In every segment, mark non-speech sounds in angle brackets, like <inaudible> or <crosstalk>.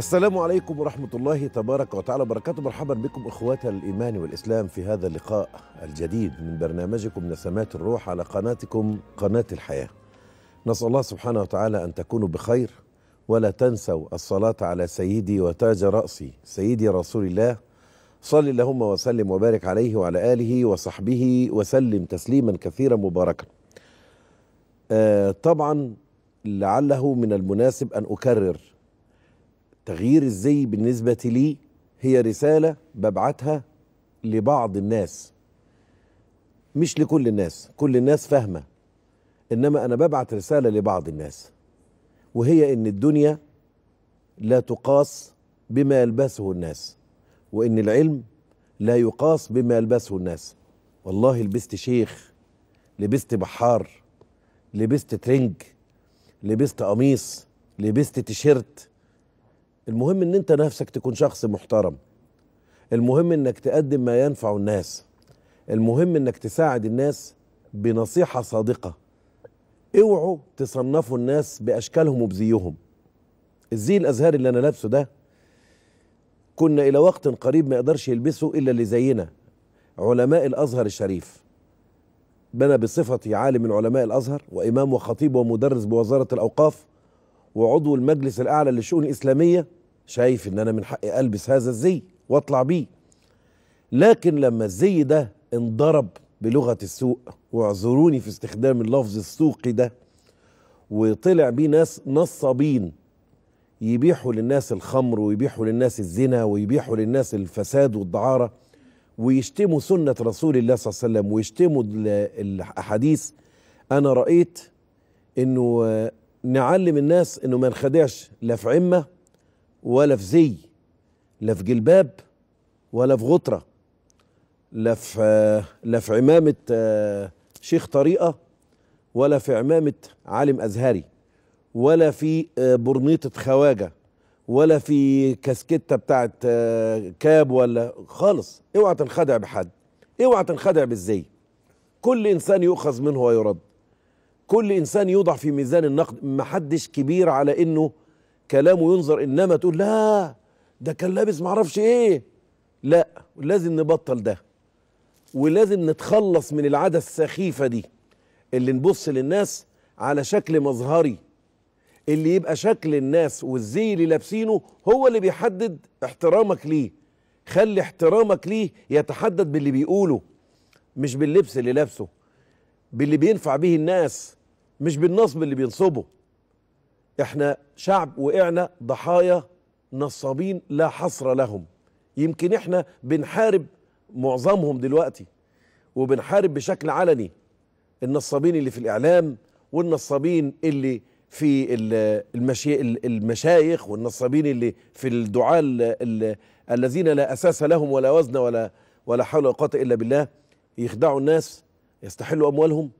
السلام عليكم ورحمة الله تبارك وتعالى وبركاته مرحبا بكم إخواتي الإيمان والإسلام في هذا اللقاء الجديد من برنامجكم نسمات الروح على قناتكم قناة الحياة نسأل الله سبحانه وتعالى أن تكونوا بخير ولا تنسوا الصلاة على سيدي وتاج رأسي سيدي رسول الله صل اللهم وسلم وبارك عليه وعلى آله وصحبه وسلم تسليما كثيرا مباركا آه طبعا لعله من المناسب أن أكرر تغيير الزي بالنسبة لي هي رسالة ببعتها لبعض الناس مش لكل الناس كل الناس فاهمة إنما أنا ببعت رسالة لبعض الناس وهي إن الدنيا لا تقاس بما يلبسه الناس وإن العلم لا يقاس بما يلبسه الناس والله لبست شيخ لبست بحار لبست ترنج لبست قميص لبست تيشيرت المهم ان انت نفسك تكون شخص محترم المهم انك تقدم ما ينفع الناس المهم انك تساعد الناس بنصيحه صادقه اوعوا تصنفوا الناس باشكالهم وبزيهم الزي الازهري اللي انا لابسه ده كنا الى وقت قريب ما يقدرش يلبسه الا اللي زينا علماء الازهر الشريف بنا بصفتي عالم من علماء الازهر وامام وخطيب ومدرس بوزاره الاوقاف وعضو المجلس الاعلى للشؤون الاسلاميه شايف ان انا من حقي البس هذا الزي واطلع بيه لكن لما الزي ده انضرب بلغه السوق واعذروني في استخدام اللفظ السوقي ده وطلع بيه ناس نصابين يبيحوا للناس الخمر ويبيحوا للناس الزنا ويبيحوا للناس الفساد والدعاره ويشتموا سنه رسول الله صلى الله عليه وسلم ويشتموا الاحاديث انا رايت انه نعلم الناس انه ما نخدعش لا في عمه ولا في زي لا في جلباب ولا في غطره لا في لا في عمامه آه، شيخ طريقه ولا في عمامه عالم ازهري ولا في آه، برنيطه خواجه ولا في كاسكته بتاعت آه، كاب ولا خالص اوعى تنخدع بحد اوعى تنخدع بالزي كل انسان يؤخذ منه ويرد كل انسان يوضع في ميزان النقد محدش كبير على انه كلامه ينظر انما تقول لا ده كان لابس معرفش ايه لا لازم نبطل ده ولازم نتخلص من العاده السخيفه دي اللي نبص للناس على شكل مظهري اللي يبقى شكل الناس والزي اللي لابسينه هو اللي بيحدد احترامك ليه خلي احترامك ليه يتحدد باللي بيقوله مش باللبس اللي لابسه باللي بينفع به الناس مش بالنصب اللي بينصبه احنا شعب وقعنا ضحايا نصابين لا حصر لهم يمكن احنا بنحارب معظمهم دلوقتي وبنحارب بشكل علني النصابين اللي في الاعلام والنصابين اللي في المشي... المشايخ والنصابين اللي في الدعاة الذين لا اساس لهم ولا وزن ولا ولا حول ولا قوه الا بالله يخدعوا الناس يستحلوا اموالهم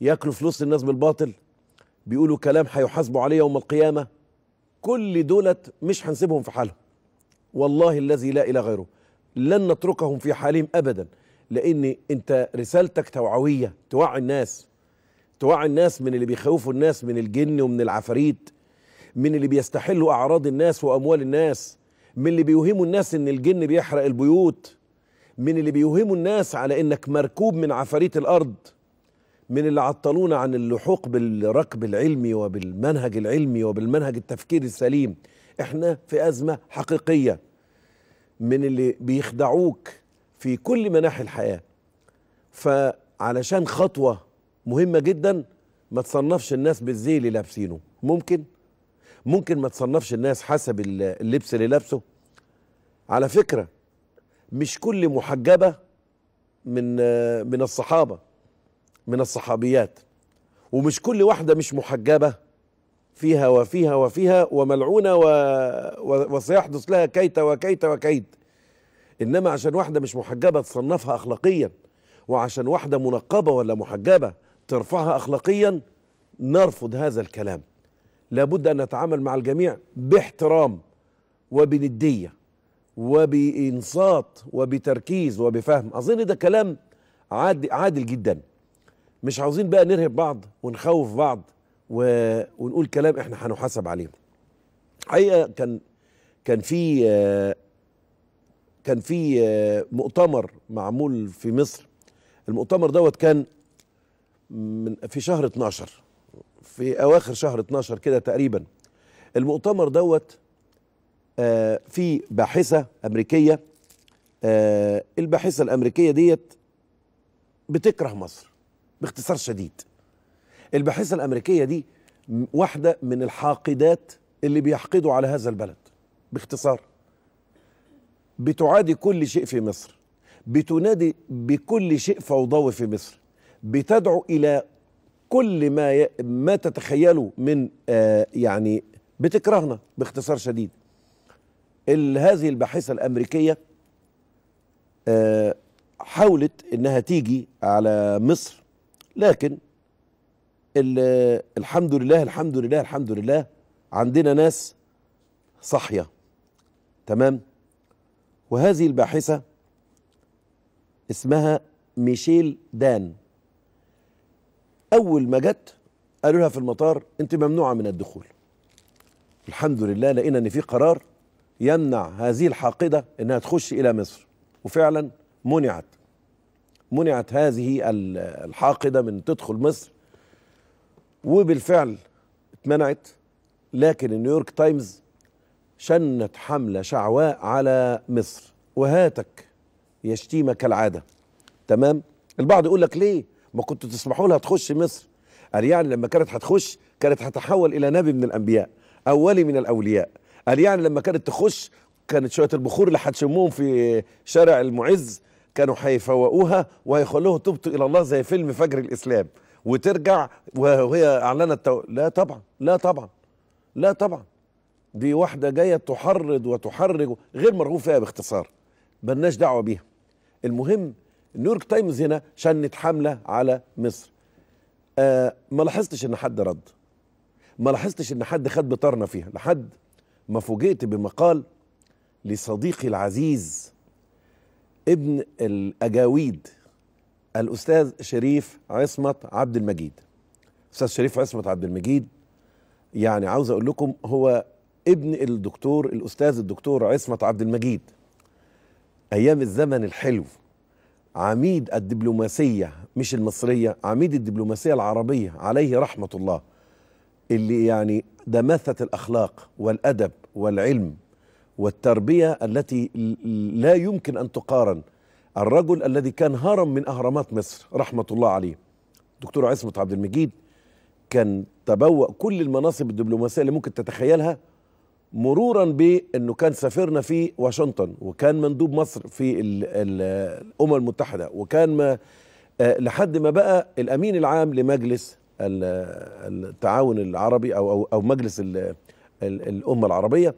ياكلوا فلوس الناس بالباطل بيقولوا كلام هيحاسبوا عليه يوم القيامه كل دولت مش هنسيبهم في حالهم والله الذي لا اله غيره لن نتركهم في حالهم ابدا لان انت رسالتك توعويه توعي الناس توعي الناس من اللي بيخوفوا الناس من الجن ومن العفاريت من اللي بيستحلوا اعراض الناس واموال الناس من اللي بيوهموا الناس ان الجن بيحرق البيوت من اللي بيوهموا الناس على انك مركوب من عفاريت الارض من اللي عطلونا عن اللحوق بالركب العلمي وبالمنهج العلمي وبالمنهج التفكير السليم احنا في أزمة حقيقية من اللي بيخدعوك في كل مناحي الحياة فعلشان خطوة مهمة جدا ما تصنفش الناس بالزي اللي لابسينه ممكن ممكن ما تصنفش الناس حسب اللبس اللي لابسه على فكرة مش كل محجبة من من الصحابة من الصحابيات ومش كل واحدة مش محجبة فيها وفيها وفيها وملعونة و... و... وسيحدث لها كيت وكيت وكيد إنما عشان واحدة مش محجبة تصنفها أخلاقيا وعشان واحدة منقبة ولا محجبة ترفعها أخلاقيا نرفض هذا الكلام لابد أن نتعامل مع الجميع باحترام وبندية وبإنصات وبتركيز وبفهم أظن ده كلام عادل, عادل جداً مش عاوزين بقى نرهب بعض ونخوف بعض و... ونقول كلام احنا هنحاسب عليه حقيقه كان كان في كان في مؤتمر معمول في مصر المؤتمر دوت كان من في شهر 12 في اواخر شهر 12 كده تقريبا المؤتمر دوت آه، في باحثه امريكيه آه، الباحثه الامريكيه ديت بتكره مصر باختصار شديد الباحثة الأمريكية دي واحدة من الحاقدات اللي بيحقدوا على هذا البلد باختصار بتعادي كل شيء في مصر بتنادي بكل شيء فوضوي في مصر بتدعو إلى كل ما ي... ما تتخيله من آه يعني بتكرهنا باختصار شديد هذه الباحثة الأمريكية آه حاولت إنها تيجي على مصر لكن الحمد لله الحمد لله الحمد لله عندنا ناس صاحيه تمام وهذه الباحثه اسمها ميشيل دان اول ما جت قالوا لها في المطار انت ممنوعه من الدخول الحمد لله لقينا ان في قرار يمنع هذه الحاقده انها تخش الى مصر وفعلا منعت منعت هذه الحاقده من تدخل مصر وبالفعل اتمنعت لكن النيويورك تايمز شنت حمله شعواء على مصر وهاتك يشتيمه كالعاده تمام البعض يقول لك ليه ما كنتوا تسمحوا لها تخش مصر قال يعني لما كانت هتخش كانت هتحول الى نبي من الانبياء اولي من الاولياء قال يعني لما كانت تخش كانت شويه البخور اللي هتشمهم في شارع المعز كانوا هيفوقوها وهيخلوها تبطئ الى الله زي فيلم فجر الاسلام وترجع وهي اعلنت التو... لا طبعا لا طبعا لا طبعا دي واحده جايه تحرض وتحرج غير مرغوب فيها باختصار ملناش دعوه بيها المهم نيويورك تايمز هنا شنت حمله على مصر آه ما لاحظتش ان حد رد ما لاحظتش ان حد خد بطرنا فيها لحد ما فوجئت بمقال لصديقي العزيز ابن الاجاويد الاستاذ شريف عصمت عبد المجيد استاذ شريف عصمت عبد المجيد يعني عاوز اقول لكم هو ابن الدكتور الاستاذ الدكتور عصمت عبد المجيد ايام الزمن الحلو عميد الدبلوماسيه مش المصريه عميد الدبلوماسيه العربيه عليه رحمه الله اللي يعني دمثت الاخلاق والادب والعلم والتربيه التي لا يمكن ان تقارن الرجل الذي كان هرم من اهرامات مصر رحمه الله عليه دكتور عصمت عبد المجيد كان تبوأ كل المناصب الدبلوماسيه اللي ممكن تتخيلها مرورا بانه كان سفرنا في واشنطن وكان مندوب مصر في الامم المتحده وكان ما آه، لحد ما بقى الامين العام لمجلس التعاون العربي او او, أو مجلس الامه العربيه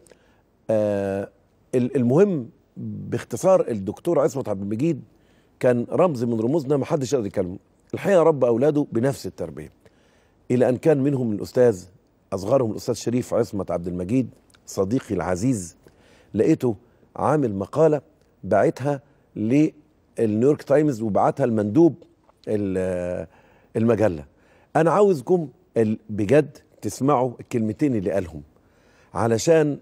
آه، المهم باختصار الدكتور عصمت عبد المجيد كان رمز من رموزنا ما حدش يقدر يكلمه الحقيقه رب اولاده بنفس التربيه الى ان كان منهم الاستاذ اصغرهم الاستاذ شريف عصمت عبد المجيد صديقي العزيز لقيته عامل مقاله باعتها للنيويورك تايمز وبعتها المندوب المجله انا عاوزكم بجد تسمعوا الكلمتين اللي قالهم علشان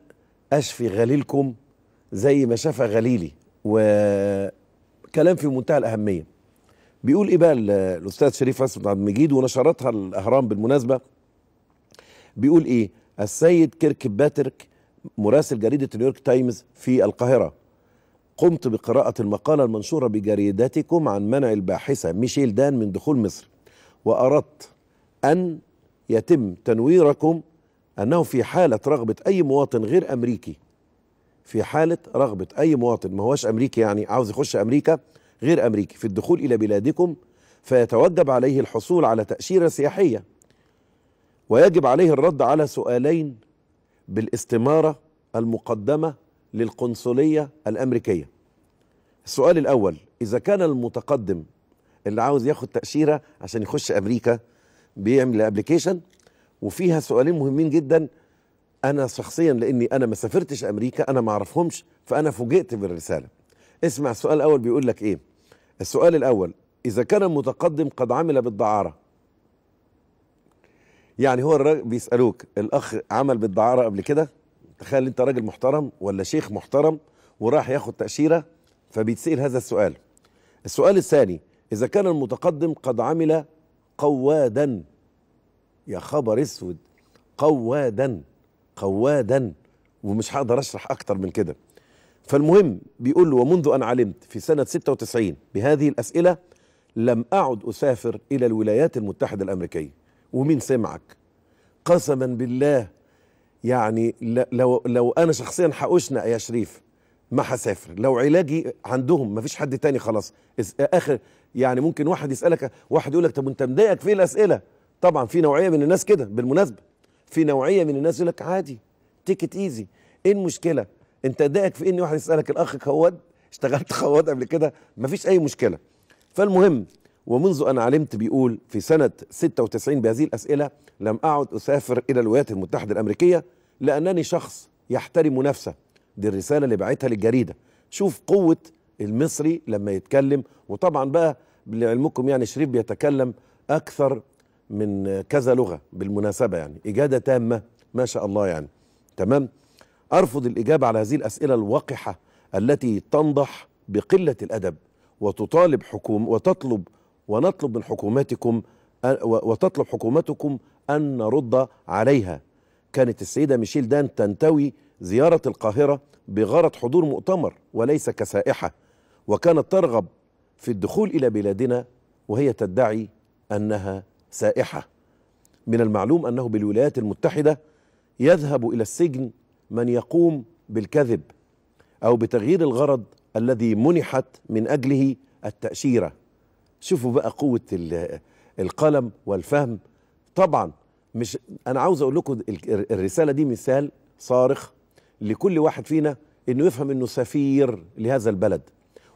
اشفي غليلكم زي ما شفى غليلي وكلام في منتهى الاهميه بيقول ايه بقى الاستاذ شريف اسمه عبد المجيد ونشرتها الاهرام بالمناسبه بيقول ايه السيد كيرك باترك مراسل جريده نيويورك تايمز في القاهره قمت بقراءة المقالة المنشورة بجريدتكم عن منع الباحثة ميشيل دان من دخول مصر وأردت أن يتم تنويركم أنه في حالة رغبة أي مواطن غير أمريكي في حالة رغبة أي مواطن ما هوش أمريكي يعني عاوز يخش أمريكا غير أمريكي في الدخول إلى بلادكم فيتوجب عليه الحصول على تأشيرة سياحية ويجب عليه الرد على سؤالين بالاستمارة المقدمة للقنصلية الأمريكية السؤال الأول إذا كان المتقدم اللي عاوز ياخد تأشيرة عشان يخش أمريكا بيعمل ابلكيشن وفيها سؤالين مهمين جدا انا شخصيا لاني انا ما سافرتش امريكا انا ما اعرفهمش فانا فوجئت بالرساله اسمع السؤال الاول بيقول لك ايه السؤال الاول اذا كان المتقدم قد عمل بالدعاره يعني هو الراجل بيسالوك الاخ عمل بالدعاره قبل كده تخيل انت راجل محترم ولا شيخ محترم وراح ياخد تاشيره فبيتسال هذا السؤال السؤال الثاني اذا كان المتقدم قد عمل قوادا يا خبر اسود قوادا قوادا ومش هقدر اشرح اكتر من كده فالمهم بيقول له ومنذ ان علمت في سنه 96 بهذه الاسئله لم اعد اسافر الى الولايات المتحده الامريكيه ومين سمعك قسما بالله يعني لو لو انا شخصيا هاشنق يا شريف ما حسافر لو علاجي عندهم ما فيش حد تاني خلاص اخر يعني ممكن واحد يسالك واحد يقول لك طب انت مضايقك في إيه الاسئله طبعا في نوعيه من الناس كده بالمناسبه في نوعيه من الناس يقول لك عادي تيكت ايزي ايه المشكله انت ضايقك في ان واحد يسالك الاخ خواد اشتغلت خواد قبل كده مفيش اي مشكله فالمهم ومنذ أن علمت بيقول في سنة 96 بهذه الأسئلة لم أعد أسافر إلى الولايات المتحدة الأمريكية لأنني شخص يحترم نفسه دي الرسالة اللي بعتها للجريدة شوف قوة المصري لما يتكلم وطبعا بقى لعلمكم يعني شريف بيتكلم أكثر من كذا لغه بالمناسبه يعني اجاده تامه ما شاء الله يعني تمام ارفض الاجابه على هذه الاسئله الوقحه التي تنضح بقله الادب وتطالب حكوم وتطلب ونطلب من حكوماتكم وتطلب حكومتكم ان نرد عليها كانت السيده ميشيل دان تنتوي زياره القاهره بغرض حضور مؤتمر وليس كسائحه وكانت ترغب في الدخول الى بلادنا وهي تدعي انها سائحة من المعلوم أنه بالولايات المتحدة يذهب إلى السجن من يقوم بالكذب أو بتغيير الغرض الذي منحت من أجله التأشيرة شوفوا بقى قوة القلم والفهم طبعا مش أنا عاوز أقول لكم الرسالة دي مثال صارخ لكل واحد فينا انه يفهم انه سفير لهذا البلد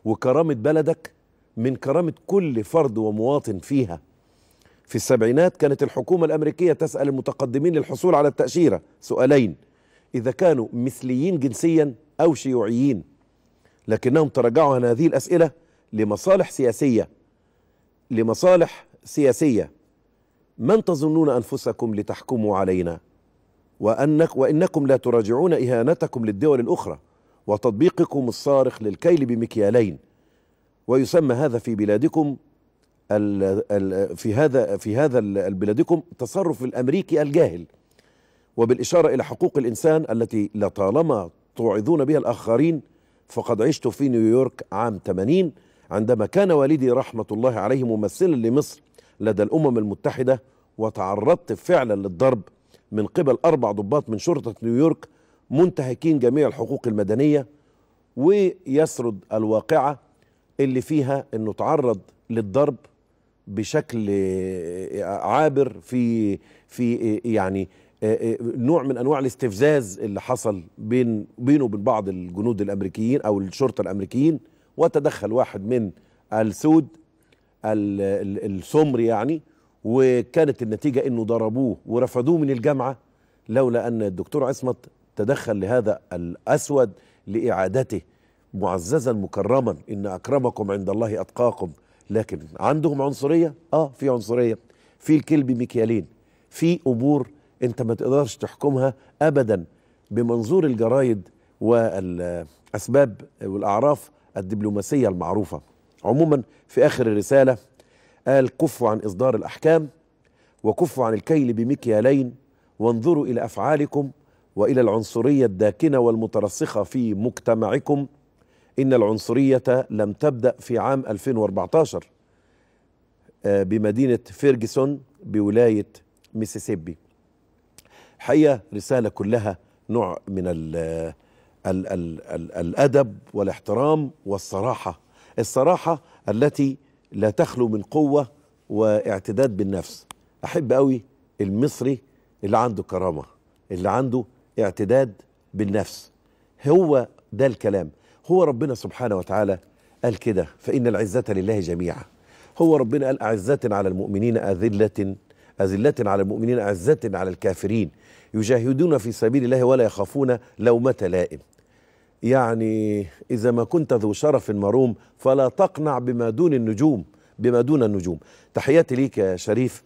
وكرامه بلدك من كرامه كل فرد ومواطن فيها في السبعينات كانت الحكومة الأمريكية تسأل المتقدمين للحصول على التأشيرة سؤالين إذا كانوا مثليين جنسيا أو شيوعيين لكنهم تراجعوا عن هذه الأسئلة لمصالح سياسية لمصالح سياسية من تظنون أنفسكم لتحكموا علينا وأنك وإنكم لا تراجعون إهانتكم للدول الأخرى وتطبيقكم الصارخ للكيل بمكيالين ويسمى هذا في بلادكم في هذا في هذا البلادكم تصرف الامريكي الجاهل وبالاشاره الى حقوق الانسان التي لطالما توعظون بها الاخرين فقد عشت في نيويورك عام 80 عندما كان والدي رحمه الله عليه ممثلا لمصر لدى الامم المتحده وتعرضت فعلا للضرب من قبل اربع ضباط من شرطه نيويورك منتهكين جميع الحقوق المدنيه ويسرد الواقعه اللي فيها انه تعرض للضرب بشكل آه، آه، عابر في في آه، يعني نوع من انواع الاستفزاز اللي حصل بين بينه وبين بعض الجنود الامريكيين او الشرطه الامريكيين وتدخل واحد من السود السمر يعني وكانت النتيجه انه ضربوه ورفضوه من الجامعه لولا ان الدكتور عصمت تدخل لهذا الاسود لاعادته معززا مكرما ان اكرمكم عند الله اتقاكم لكن عندهم عنصريه اه في عنصريه في الكلب بمكيالين في امور انت ما تقدرش تحكمها ابدا بمنظور الجرايد والاسباب والاعراف الدبلوماسيه المعروفه عموما في اخر الرساله قال كفوا عن اصدار الاحكام وكفوا عن الكيل بمكيالين وانظروا الى افعالكم والى العنصريه الداكنه والمترسخه في مجتمعكم إن العنصرية لم تبدأ في عام 2014 آه، بمدينة فيرجسون بولاية ميسيسيبي حقيقة رسالة كلها نوع من الـ الـ الـ الـ الأدب والاحترام والصراحة الصراحة التي لا تخلو من قوة واعتداد بالنفس أحب أوي المصري اللي عنده كرامة اللي عنده اعتداد بالنفس هو ده الكلام هو ربنا سبحانه وتعالى قال كده فإن العزة لله جميعا هو ربنا قال أعزة على المؤمنين أذلة أذلة على المؤمنين أعزة على الكافرين يجاهدون في سبيل الله ولا يخافون لومة لائم يعني إذا ما كنت ذو شرف مروم فلا تقنع بما دون النجوم بما دون النجوم تحياتي ليك يا شريف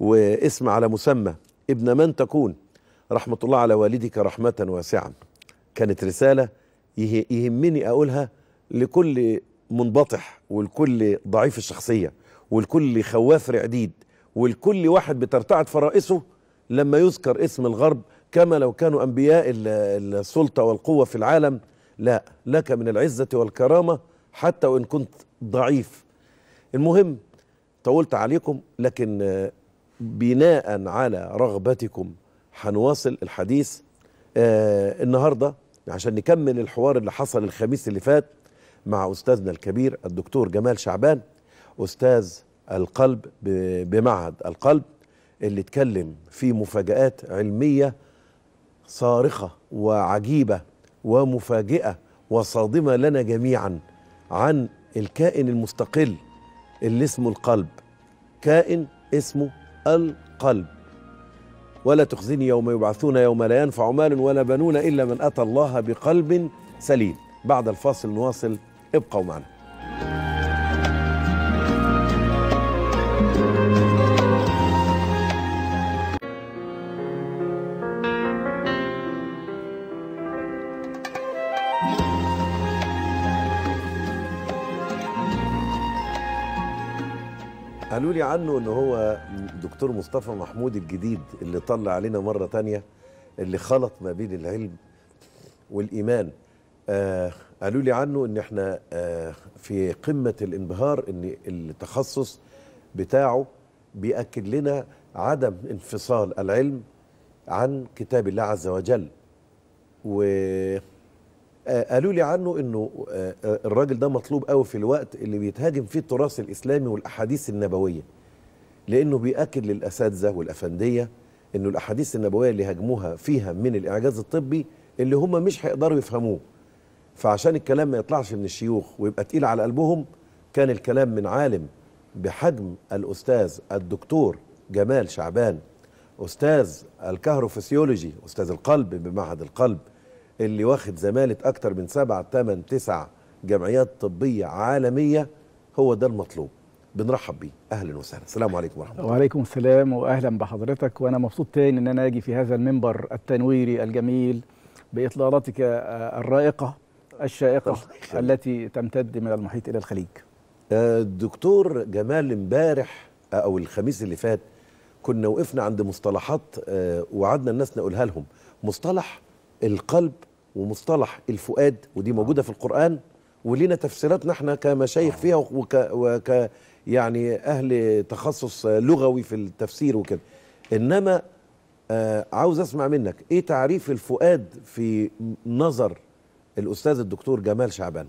واسم على مسمى ابن من تكون رحمة الله على والدك رحمة واسعة كانت رسالة يهمني اقولها لكل منبطح ولكل ضعيف الشخصيه ولكل خواف رعديد ولكل واحد بترتعد فرائسه لما يذكر اسم الغرب كما لو كانوا انبياء السلطه والقوه في العالم لا لك من العزه والكرامه حتى وان كنت ضعيف المهم طولت عليكم لكن بناء على رغبتكم هنواصل الحديث آه، النهارده عشان نكمل الحوار اللي حصل الخميس اللي فات مع أستاذنا الكبير الدكتور جمال شعبان أستاذ القلب بمعهد القلب اللي اتكلم في مفاجآت علمية صارخة وعجيبة ومفاجئة وصادمة لنا جميعا عن الكائن المستقل اللي اسمه القلب كائن اسمه القلب ولا تخزني يوم يبعثون يوم لا ينفع مال ولا بنون إلا من أتى الله بقلب سليم بعد الفاصل نواصل ابقوا معنا قالوا لي عنه ان هو دكتور مصطفى محمود الجديد اللي طلع علينا مره تانية اللي خلط ما بين العلم والايمان آه قالوا لي عنه ان احنا آه في قمه الانبهار ان التخصص بتاعه بياكد لنا عدم انفصال العلم عن كتاب الله عز وجل و آه، قالوا لي عنه انه آه، آه، الراجل ده مطلوب قوي في الوقت اللي بيتهاجم فيه التراث الاسلامي والاحاديث النبويه لانه بياكد للاساتذه والافنديه انه الاحاديث النبويه اللي هاجموها فيها من الاعجاز الطبي اللي هم مش هيقدروا يفهموه فعشان الكلام ما يطلعش من الشيوخ ويبقى تقيل على قلبهم كان الكلام من عالم بحجم الاستاذ الدكتور جمال شعبان استاذ الكهروفسيولوجي استاذ القلب بمعهد القلب اللي واخد زمالة أكتر من سبع تمن تسع جمعيات طبية عالمية هو ده المطلوب بنرحب بيه اهلا وسهلا السلام عليكم ورحمه الله وعليكم السلام واهلا بحضرتك وانا مبسوط تاني ان انا اجي في هذا المنبر التنويري الجميل باطلالتك الرائقه الشائقه التي تمتد من المحيط الى الخليج الدكتور آه، جمال امبارح آه، او الخميس اللي فات كنا وقفنا عند مصطلحات آه، وعدنا الناس نقولها لهم مصطلح القلب ومصطلح الفؤاد ودي موجوده في القران ولينا تفسيراتنا احنا كمشايخ فيها وك, وك يعني اهل تخصص لغوي في التفسير وكده انما آه عاوز اسمع منك ايه تعريف الفؤاد في نظر الاستاذ الدكتور جمال شعبان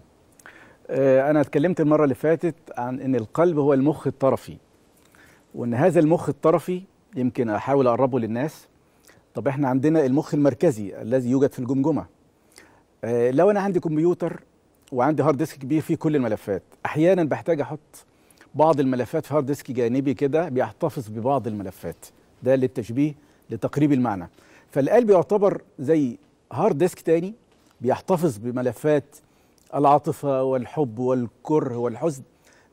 آه انا اتكلمت المره اللي فاتت عن ان القلب هو المخ الطرفي وان هذا المخ الطرفي يمكن احاول اقربه للناس طب احنا عندنا المخ المركزي الذي يوجد في الجمجمه آه لو انا عندي كمبيوتر وعندي هارد ديسك كبير فيه كل الملفات احيانا بحتاج احط بعض الملفات في هارد ديسك جانبي كده بيحتفظ ببعض الملفات ده للتشبيه لتقريب المعنى فالقلب يعتبر زي هارد ديسك تاني بيحتفظ بملفات العاطفه والحب والكره والحزن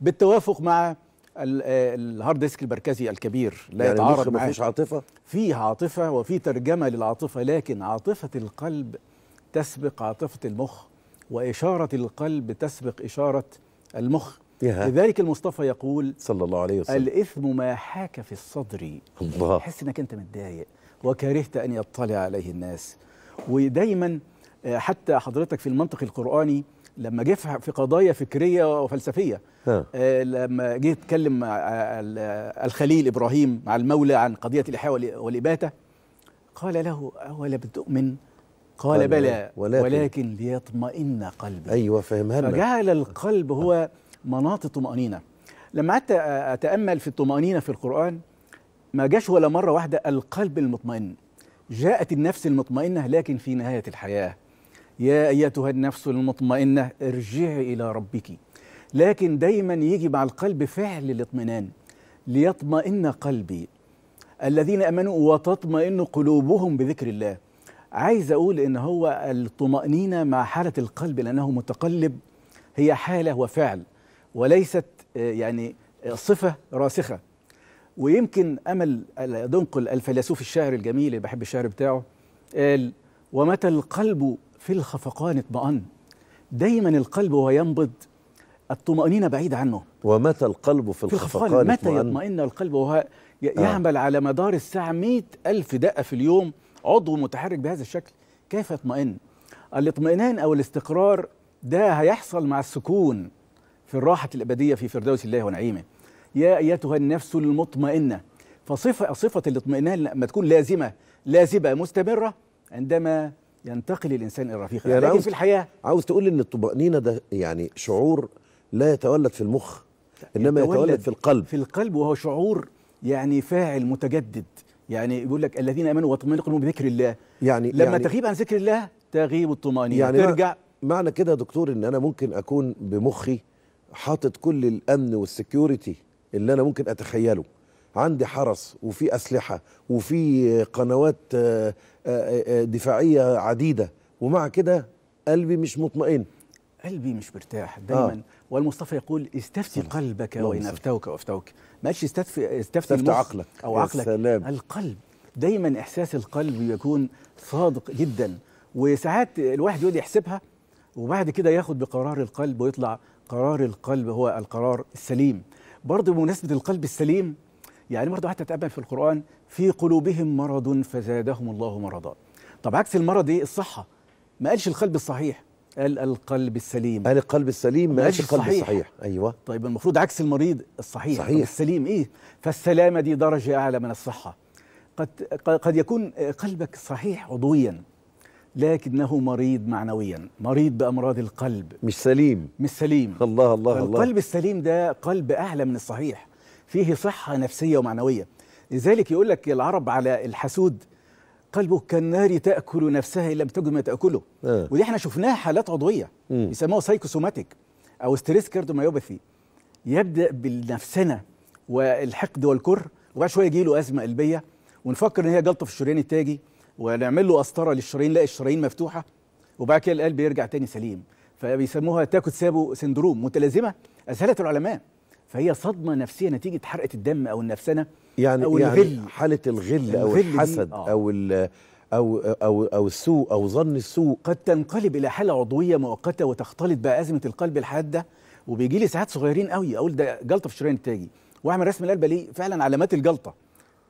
بالتوافق مع آه، الهارد ديسك المركزي الكبير لا يعني يتعارض ما فيش عاطفه فيه عاطفه وفي ترجمه للعاطفه لكن عاطفه القلب تسبق عاطفه المخ واشاره القلب تسبق اشاره المخ لذلك المصطفى يقول صلى الله عليه وسلم الاثم ما حاك في الصدر الله تحس انك انت متضايق وكرهت ان يطلع عليه الناس ودايما آه، حتى حضرتك في المنطق القرآني لما جه في قضايا فكريه وفلسفيه آه لما جه يتكلم الخليل ابراهيم مع المولى عن قضيه الاحياء والاباته قال له اولا بتؤمن قال بلى ولكن, ولكن ليطمئن قلبي ايوه فهمها لنا فجعل القلب هو مناط الطمانينه لما قعدت اتامل في الطمانينه في القران ما جاش ولا مره واحده القلب المطمئن جاءت النفس المطمئنه لكن في نهايه الحياه يا ايتها النفس المطمئنه ارجعي الى ربك لكن دايما يجي مع القلب فعل الاطمئنان ليطمئن قلبي الذين امنوا وتطمئن قلوبهم بذكر الله عايز اقول ان هو الطمانينه مع حاله القلب لانه متقلب هي حاله وفعل وليست آه، يعني آه، صفه راسخه ويمكن امل دنقل الفيلسوف الشاعر الجميل اللي بحب الشعر بتاعه قال ومتى القلب في الخفقان اطمئن دايما القلب وهو ينبض الطمأنينة بعيد عنه ومتى القلب في, في الخفقان, اطمئن متى يطمئن القلب وهو آه. يعمل آه. على مدار الساعة مئة ألف دقة في اليوم عضو متحرك بهذا الشكل كيف يطمئن الاطمئنان أو الاستقرار ده هيحصل مع السكون في الراحة الأبدية في فردوس الله ونعيمه يا أيتها النفس المطمئنة فصفة صفة الاطمئنان لما تكون لازمة لازبة مستمرة عندما ينتقل الانسان الى رفيق يعني لكن في الحياه عاوز تقول ان الطمانينه ده يعني شعور لا يتولد في المخ انما يتولد, يتولد في القلب في القلب وهو شعور يعني فاعل متجدد يعني يقول لك الذين امنوا واطمئنوا قلوبهم بذكر الله يعني لما يعني تغيب عن ذكر الله تغيب الطمانينه يعني ترجع معنى كده يا دكتور ان انا ممكن اكون بمخي حاطط كل الامن والسكيورتي اللي انا ممكن اتخيله عندي حرس وفي اسلحه وفي قنوات آه، دفاعيه عديده ومع كده قلبي مش مطمئن قلبي مش مرتاح آه. دايما آه. والمصطفى يقول استفتي قلبك وان افتوك وافتوك ما قالش استفتي استفتي, استفتي عقلك او عقلك سلام. القلب دايما احساس القلب يكون صادق جدا وساعات الواحد يقعد يحسبها وبعد كده ياخد بقرار القلب ويطلع قرار القلب هو القرار السليم برضه بمناسبه القلب السليم يعني برضه حتى تقابل في القرآن في قلوبهم مرض فزادهم الله مرضا طب عكس المرض ايه الصحه ما قالش القلب الصحيح قال القلب السليم قال القلب السليم ما قالش القلب الصحيح. الصحيح ايوه طيب المفروض عكس المريض الصحيح صحيح. السليم ايه فالسلامه دي درجه اعلى من الصحه قد قد يكون قلبك صحيح عضويا لكنه مريض معنويا مريض بامراض القلب مش سليم مش سليم الله الله الله القلب السليم ده قلب اعلى من الصحيح فيه صحه نفسيه ومعنويه لذلك يقول لك العرب على الحسود قلبه كالنار تاكل نفسها ان لم تجد ما تاكله آه. ودي احنا شفناها حالات عضويه بيسموها سايكوسوماتيك او ستريس كاردوميوباثي يبدا بالنفسنه والحقد والكر وبعد شويه يجي له ازمه قلبيه ونفكر ان هي جلطه في الشريان التاجي ونعمل له قسطره للشرايين نلاقي الشرايين مفتوحه وبعد كده القلب يرجع تاني سليم فبيسموها تاكوت سابو سندروم متلازمه اذهلت العلماء فهي صدمه نفسيه نتيجه حرقه الدم او النفسنه يعني أو يعني الغل حالة الغل أو الحسد آه. أو أو أو أو السوء أو ظن السوء قد تنقلب إلى حالة عضوية مؤقتة وتختلط بأزمة القلب الحادة وبيجي لي ساعات صغيرين قوي أقول ده جلطة في الشريان التاجي وأعمل رسم القلب ليه فعلا علامات الجلطة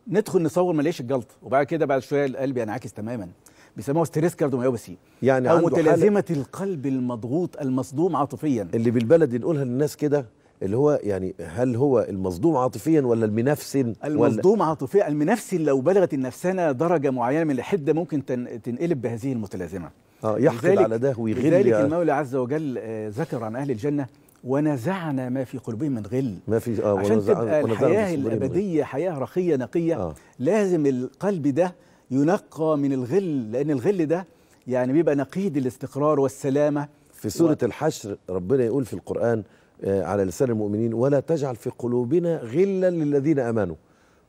ندخل نصور ما نلاقيش الجلطة وبعد كده بعد شوية القلب ينعكس تماما بيسموها ستريس كارديوميوباثي يعني أو متلازمة القلب المضغوط المصدوم عاطفيا اللي بالبلدي نقولها للناس كده اللي هو يعني هل هو المصدوم عاطفيا ولا المنفسن المصدوم عاطفيا المنفسن لو بلغت النفسانه درجه معينه من الحده ممكن تنقلب بهذه المتلازمه اه يحقد على ده ويغل لذلك المولى عز وجل آه، ذكر عن اهل الجنه ونزعنا ما في قلوبهم من غل ما في آه عشان تبقى الحياه الابديه حياه رقيه نقيه آه. لازم القلب ده ينقى من الغل لان الغل ده يعني بيبقى نقيض الاستقرار والسلامه في سوره و... الحشر ربنا يقول في القران آه، على لسان المؤمنين ولا تجعل في قلوبنا غلا للذين امنوا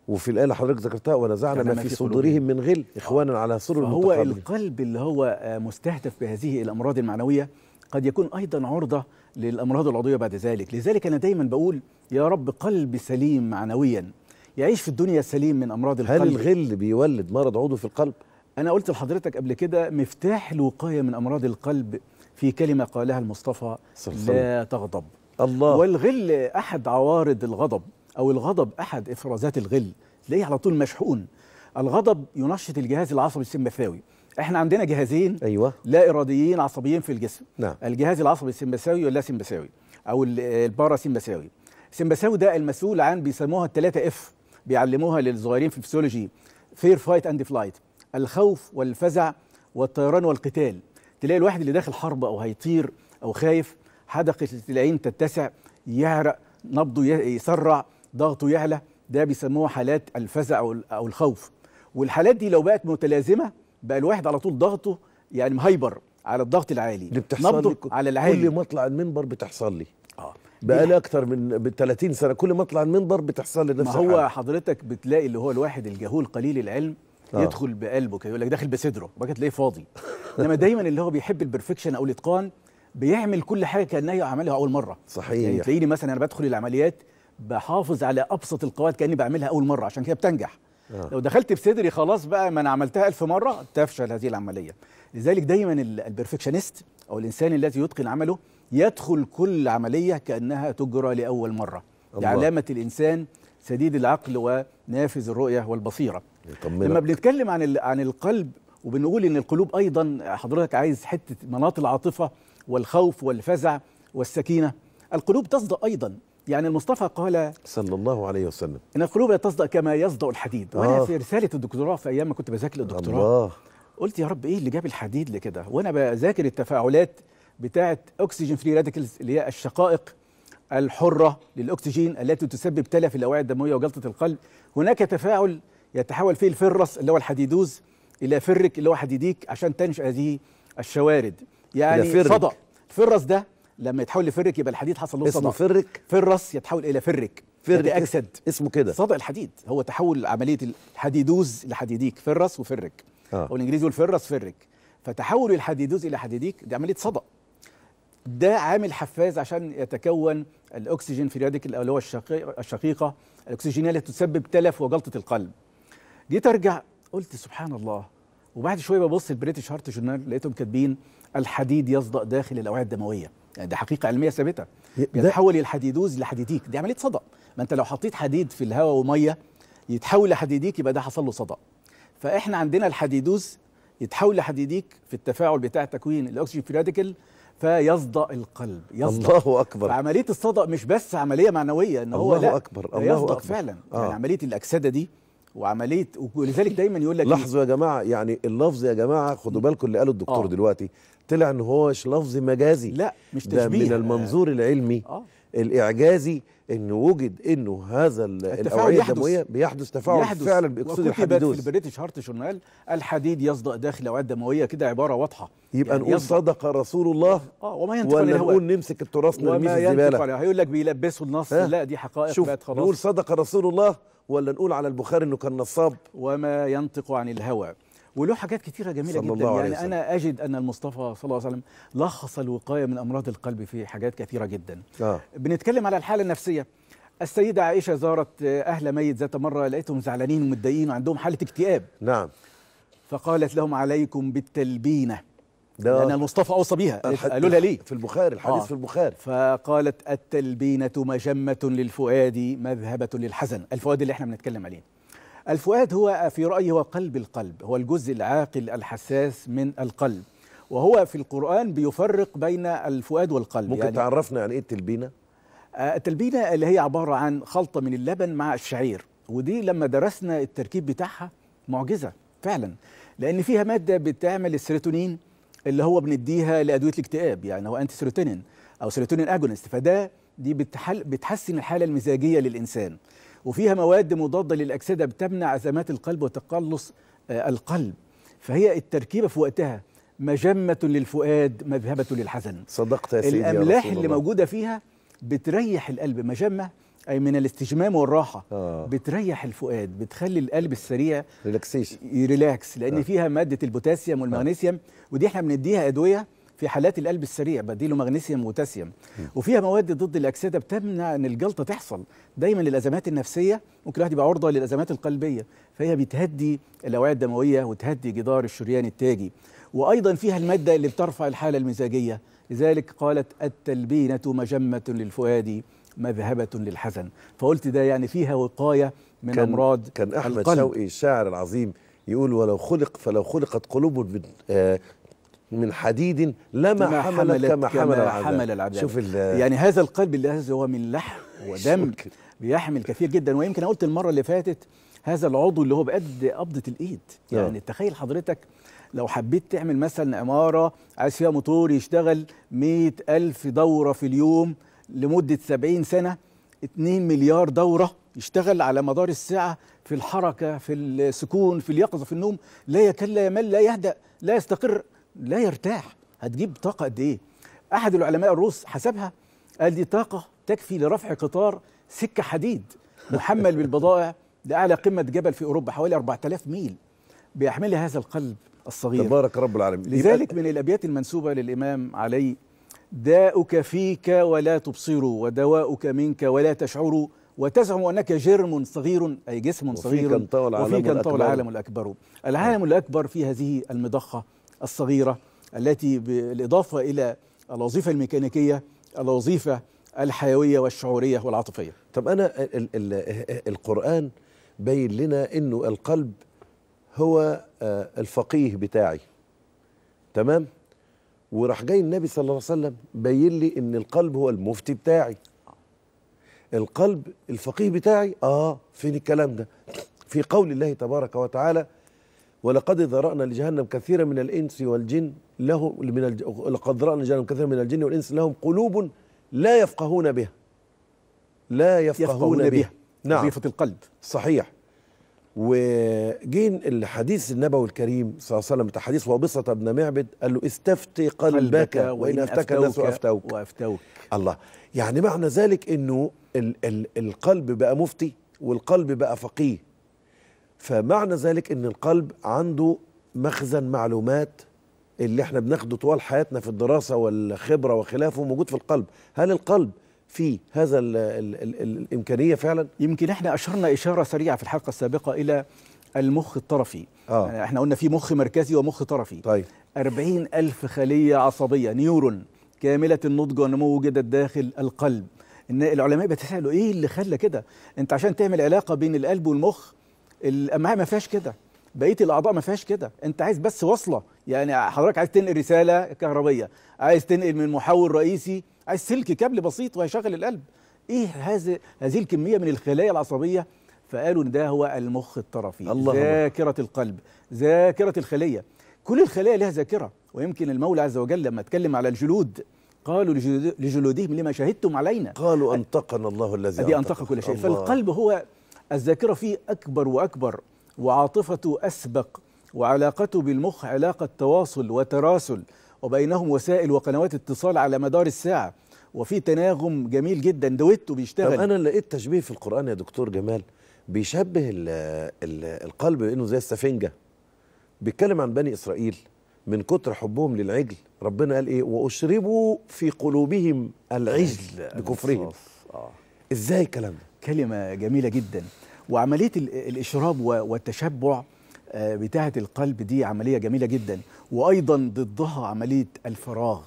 وفي الايه اللي حضرتك ذكرتها ونزعنا ما في صدورهم من غل آه. اخوانا على سر سرر هو القلب اللي هو آه، مستهدف بهذه الامراض المعنويه قد يكون ايضا عرضه للامراض العضويه بعد ذلك لذلك انا دايما بقول يا رب قلب سليم معنويا يعيش في الدنيا سليم من امراض القلب هل الغل بيولد مرض عضوي في القلب انا قلت لحضرتك قبل كده مفتاح الوقايه من امراض القلب في كلمه قالها المصطفى لا تغضب الله والغل احد عوارض الغضب او الغضب احد افرازات الغل تلاقيه على طول مشحون الغضب ينشط الجهاز العصبي السمبثاوي احنا عندنا جهازين ايوه لا اراديين عصبيين في الجسم نعم. الجهاز العصبي السمبثاوي واللا سمبثاوي او البارا سمبثاوي السمبثاوي ده المسؤول عن بيسموها الثلاثه اف بيعلموها للصغيرين في الفسيولوجي فير فايت اند فلايت الخوف والفزع والطيران والقتال تلاقي الواحد اللي داخل حرب او هيطير او خايف حدقة العين تتسع يعرق نبضه يسرع ضغطه يعلى ده بيسموه حالات الفزع أو الخوف والحالات دي لو بقت متلازمة بقى الواحد على طول ضغطه يعني مهيبر على الضغط العالي اللي بتحصل لي على العالي كل ما اطلع المنبر بتحصل لي اه بقى لي اكتر من 30 سنه كل ما اطلع المنبر بتحصل لي نفس ما هو حاجة. حضرتك بتلاقي اللي هو الواحد الجهول قليل العلم آه. يدخل بقلبه كده يقول لك داخل بصدره وبعد تلاقيه فاضي <laughs> انما دايما اللي هو بيحب البرفكشن او الاتقان بيعمل كل حاجه كانه يعملها اول مره صحيح يعني تلاقيني مثلا انا بدخل العمليات بحافظ على ابسط القواعد كاني بعملها اول مره عشان كده بتنجح آه. لو دخلت بصدري خلاص بقى ما انا عملتها ألف مره تفشل هذه العمليه لذلك دايما البرفكشنست او الانسان الذي يتقن عمله يدخل كل عمليه كانها تجرى لاول مره الله. علامه الانسان سديد العقل ونافذ الرؤيه والبصيره يطمنك. لما بنتكلم عن عن القلب وبنقول ان القلوب ايضا حضرتك عايز حته مناط العاطفه والخوف والفزع والسكينة القلوب تصدأ أيضا يعني المصطفى قال صلى الله عليه وسلم إن القلوب لا تصدأ كما يصدأ الحديد آه وأنا في رسالة الدكتوراه في أيام ما كنت بذاكر الدكتوراه الله قلت يا رب إيه اللي جاب الحديد لكده وأنا بذاكر التفاعلات بتاعة أكسجين فري راديكلز اللي هي الشقائق الحرة للأكسجين التي تسبب تلف الأوعية الدموية وجلطة القلب هناك تفاعل يتحول فيه الفرس اللي هو الحديدوز إلى فرك اللي هو حديديك عشان تنشأ هذه الشوارد يعني صدأ فرس ده لما يتحول لفرك يبقى الحديد حصل له صدأ اسمه فرك فرس يتحول الى فرك فرك اكسد اسمه كده صدأ الحديد هو تحول عمليه الحديدوز لحديديك فرس وفرك آه. والانجليزي يقول فرس فرك فتحول الحديدوز الى حديديك دي عمليه صدأ ده عامل حفاز عشان يتكون الاكسجين في ريادك اللي هو الشقيقه الاكسجينيه اللي تسبب تلف وجلطه القلب جيت ارجع قلت سبحان الله وبعد شويه ببص البريتش هارت جورنال لقيتهم كاتبين الحديد يصدأ داخل الأوعية الدموية يعني دي حقيقة علمية ثابتة بيتحول الحديدوز لحديديك دي عملية صدأ ما أنت لو حطيت حديد في الهواء ومية يتحول لحديديك يبقى ده حصل له صدأ فإحنا عندنا الحديدوز يتحول لحديديك في التفاعل بتاع تكوين الأكسجين في راديكال فيصدأ القلب يصدأ الله أكبر عملية الصدأ مش بس عملية معنوية إن هو الله لا أكبر الله أكبر فعلا آه. يعني عملية الأكسدة دي وعمليه ولذلك دايما يقول لك لحظه يا جماعه يعني اللفظ يا جماعه خدوا بالكم اللي قاله الدكتور آه. دلوقتي طلع ان هوش لفظ مجازي لا مش تشبيه ده من المنظور العلمي آه. الاعجازي ان وجد انه هذا الاوعيه الدمويه بيحدث تفاعل يحدث فعلا باكسيد الحديدوس في البريتش هارت جورنال الحديد يصدأ داخل الاوعيه الدمويه كده عباره واضحه يبقى يعني نقول صدق رسول الله اه وما ينطق ولا نقول نمسك التراث نرميه في الزباله هيقول لك بيلبسوا النص لا دي حقائق بقت خلاص نقول صدق رسول الله ولا نقول على البخاري انه كان نصاب وما ينطق عن الهوى وله حاجات كتيره جميله جدا الله يعني انا اجد ان المصطفى صلى الله عليه وسلم لخص الوقايه من امراض القلب في حاجات كثيره جدا آه. بنتكلم على الحاله النفسيه السيدة عائشة زارت أهل ميت ذات مرة لقيتهم زعلانين ومتضايقين وعندهم حالة اكتئاب نعم فقالت لهم عليكم بالتلبينة ده لأن المصطفى أوصى بها قالوا لها ليه في البخاري الحديث آه. في البخاري فقالت التلبينة مجمة للفؤاد مذهبة للحزن الفؤاد اللي احنا بنتكلم عليه الفؤاد هو في رأيي هو قلب القلب هو الجزء العاقل الحساس من القلب وهو في القرآن بيفرق بين الفؤاد والقلب ممكن يعني تعرفنا عن يعني إيه التلبينة؟ آه، التلبينة اللي هي عبارة عن خلطة من اللبن مع الشعير ودي لما درسنا التركيب بتاعها معجزة فعلا لأن فيها مادة بتعمل السيروتونين اللي هو بنديها لأدوية الاكتئاب يعني هو أنتي سيروتونين أو سيروتونين أجونست فده دي بتحل بتحسن الحالة المزاجية للإنسان وفيها مواد مضادة للأكسدة بتمنع أزمات القلب وتقلص آه، القلب فهي التركيبة في وقتها مجمة للفؤاد مذهبة للحزن صدقت يا سيدي الأملاح يا اللي الله. موجودة فيها بتريح القلب مجمة أي من الاستجمام والراحة آه. بتريح الفؤاد بتخلي القلب السريع ريلاكسيشن ريلاكس لأن آه. فيها مادة البوتاسيوم والمغنيسيوم آه. ودي احنا بنديها أدوية في حالات القلب السريع بديله مغنيسيوم وتاسيوم وفيها مواد ضد الاكسده بتمنع ان الجلطه تحصل دايما للازمات النفسيه ممكن الواحد يبقى عرضه للازمات القلبيه فهي بتهدي الاوعيه الدمويه وتهدي جدار الشريان التاجي وايضا فيها الماده اللي بترفع الحاله المزاجيه لذلك قالت التلبينه مجمه للفؤاد مذهبة للحزن فقلت ده يعني فيها وقاية من كان أمراض كان أحمد القلب. شوقي الشاعر العظيم يقول ولو خلق فلو خلقت قلوب من آه من حديد لما, حمل حملت, حملت كما حمل العذاب, حمل العذاب. شوف يعني هذا القلب الذي هو من لحم <laughs> ودم بيحمل كثير جدا ويمكن قلت المره اللي فاتت هذا العضو اللي هو بقد قبضه الايد آه. يعني تخيل حضرتك لو حبيت تعمل مثلا عماره عايز فيها موتور يشتغل مئة ألف دوره في اليوم لمده 70 سنه 2 مليار دوره يشتغل على مدار الساعه في الحركه في السكون في اليقظه في النوم لا يكل لا يمل لا يهدا لا يستقر لا يرتاح هتجيب طاقة قد إيه؟ أحد العلماء الروس حسبها قال دي طاقة تكفي لرفع قطار سكة حديد محمل <laughs> بالبضائع لأعلى قمة جبل في أوروبا حوالي 4000 ميل بيحملها هذا القلب الصغير تبارك رب العالمين لذلك من الأبيات المنسوبة للإمام علي داؤك فيك ولا تبصر ودواؤك منك ولا تشعر وتزعم أنك جرم صغير أي جسم صغير وفيك انطوى العالم, العالم الأكبر العالم الأكبر في هذه المضخة الصغيرة التي بالإضافة إلى الوظيفة الميكانيكية الوظيفة الحيوية والشعورية والعاطفية طب أنا الـ الـ القرآن بين لنا أنه القلب هو آه، الفقيه بتاعي تمام وراح جاي النبي صلى الله عليه وسلم بين لي ان القلب هو المفتي بتاعي القلب الفقيه بتاعي اه فين الكلام ده في قول الله تبارك وتعالى ولقد ذرأنا لجهنم كثيرا من الإنس والجن لهم من لقد ذرأنا لجهنم كثيرا من الجن والإنس لهم قلوب لا يفقهون بها لا يفقهون, يفقهون بها, نعم ضيفة القلب صحيح وجين الحديث النبوي الكريم صلى الله عليه وسلم حديث وابصة بن معبد قال له استفتي قلبك, قلبك وإن أفتك الناس وأفتوك وأفتوك الله يعني معنى ذلك أنه القلب بقى مفتي والقلب بقى فقيه فمعنى ذلك ان القلب عنده مخزن معلومات اللي احنا بناخده طوال حياتنا في الدراسة والخبرة وخلافه موجود في القلب هل القلب في هذا الـ الـ الـ الـ الإمكانية فعلا؟ يمكن احنا أشرنا إشارة سريعة في الحلقة السابقة إلى المخ الطرفي آه. يعني احنا قلنا في مخ مركزي ومخ طرفي طيب أربعين ألف خلية عصبية نيورون كاملة النضج والنمو وجدت داخل القلب إن العلماء بيتسألوا إيه اللي خلى كده؟ أنت عشان تعمل علاقة بين القلب والمخ الامعاء ما فيهاش كده بقيه الاعضاء ما فيهاش كده انت عايز بس وصله يعني حضرتك عايز تنقل رساله كهربيه عايز تنقل من محول رئيسي عايز سلك كابل بسيط وهيشغل القلب ايه هذه هذه الكميه من الخلايا العصبيه فقالوا ان ده هو المخ الطرفي الله ذاكره الله. القلب ذاكره الخليه كل الخلايا لها ذاكره ويمكن المولى عز وجل لما اتكلم على الجلود قالوا لجلودهم لما شهدتم علينا قالوا انطقنا الله الذي انطق كل شيء الله. فالقلب هو الذاكرة فيه أكبر وأكبر وعاطفته أسبق وعلاقته بالمخ علاقة تواصل وتراسل وبينهم وسائل وقنوات اتصال على مدار الساعة وفي تناغم جميل جدا دويتو بيشتغل طب أنا لقيت تشبيه في القرآن يا دكتور جمال بيشبه الـ الـ القلب بأنه زي السفنجة بيتكلم عن بني إسرائيل من كتر حبهم للعجل ربنا قال إيه وأشربوا في قلوبهم العجل إيه، بكفرهم آه. إزاي الكلام ده كلمة جميلة جدا وعملية الإشراب والتشبع آه، بتاعة القلب دي عملية جميلة جدا وأيضا ضدها عملية الفراغ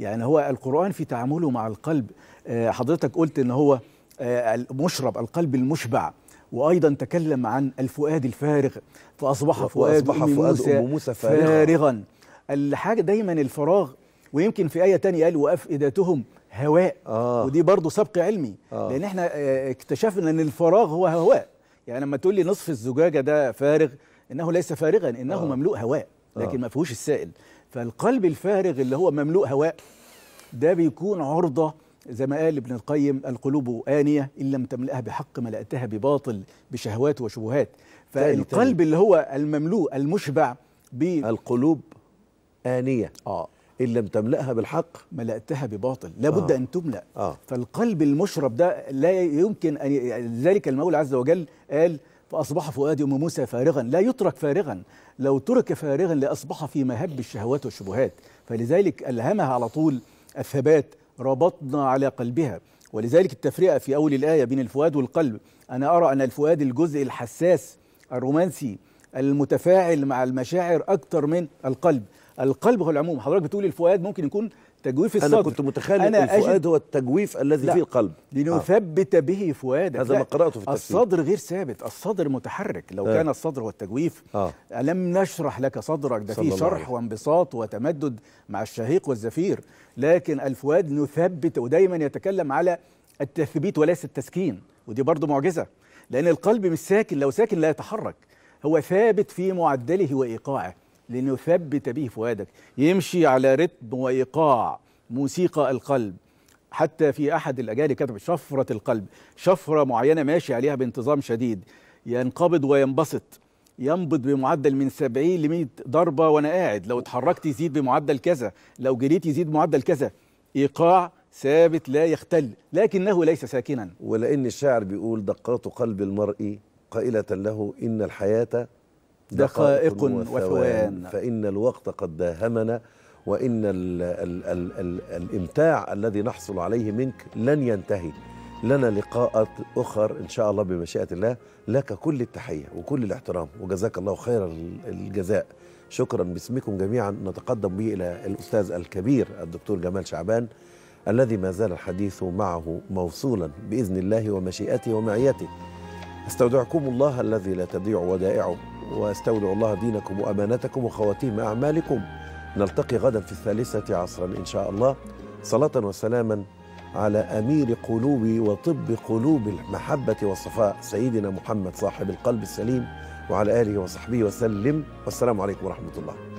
يعني هو القرآن في تعامله مع القلب آه، حضرتك قلت إن هو آه، مشرب القلب المشبع وأيضا تكلم عن الفؤاد الفارغ فأصبح فؤاد, أم, فؤاد موسى أم موسى فارغا. الحاجة دايما الفراغ ويمكن في آية تانية قال وأفئدتهم هواء آه. ودي برضه سبق علمي آه. لان احنا آه، اكتشفنا ان الفراغ هو هواء يعني لما تقول لي نصف الزجاجه ده فارغ انه ليس فارغا انه آه. مملوء هواء آه. لكن آه. ما فيهوش السائل فالقلب الفارغ اللي هو مملوء هواء ده بيكون عرضه زي ما قال ابن القيم القلوب آنية إن لم تملأها بحق ملأتها بباطل بشهوات وشبهات فالقلب اللي هو المملوء المشبع بالقلوب آنية آه إن لم تملأها بالحق ملأتها بباطل لابد آه. أن تملأ آه. فالقلب المشرب ده لا يمكن أن ذلك المولى عز وجل قال فأصبح فؤاد أم موسى فارغا لا يترك فارغا لو ترك فارغا لأصبح في مهب الشهوات والشبهات فلذلك ألهمها على طول الثبات ربطنا على قلبها ولذلك التفرقة في أول الآية بين الفؤاد والقلب أنا أرى أن الفؤاد الجزء الحساس الرومانسي المتفاعل مع المشاعر أكثر من القلب القلب هو العموم حضرتك بتقول الفؤاد ممكن يكون تجويف الصدر انا كنت متخيل أنا الفؤاد هو التجويف الذي لا. فيه القلب لنثبت آه. به فؤادك هذا ما قراته في التفسير الصدر غير ثابت الصدر متحرك لو آه. كان الصدر هو التجويف آه. الم نشرح لك صدرك ده فيه شرح وانبساط وتمدد مع الشهيق والزفير لكن الفؤاد نثبت ودايما يتكلم على التثبيت وليس التسكين ودي برضه معجزه لان القلب مش ساكن لو ساكن لا يتحرك هو ثابت في معدله وايقاعه لنثبت به فؤادك يمشي على رتم وايقاع موسيقى القلب حتى في احد الاجالي كتب شفره القلب شفره معينه ماشي عليها بانتظام شديد ينقبض وينبسط ينبض بمعدل من 70 ل 100 ضربه وانا قاعد لو اتحركت يزيد بمعدل كذا لو جريت يزيد بمعدل كذا ايقاع ثابت لا يختل لكنه ليس ساكنا ولان الشاعر بيقول دقات قلب المرء قائله له ان الحياه دقائق وثوان فإن الوقت قد داهمنا وإن ال ال ال الـ الإمتاع الذي نحصل عليه منك لن ينتهي لنا لقاءات أخر إن شاء الله بمشيئة الله لك كل التحية وكل الاحترام وجزاك الله خير الجزاء شكرا باسمكم جميعا نتقدم به إلى الأستاذ الكبير الدكتور جمال شعبان الذي ما زال الحديث معه موصولا بإذن الله ومشيئته ومعيته استودعكم الله الذي لا تضيع ودائعه واستودعوا الله دينكم وأمانتكم وخواتيم أعمالكم نلتقي غدا في الثالثة عصرا إن شاء الله صلاة وسلاما على أمير قلوب وطب قلوب المحبة والصفاء سيدنا محمد صاحب القلب السليم وعلى آله وصحبه وسلم والسلام عليكم ورحمة الله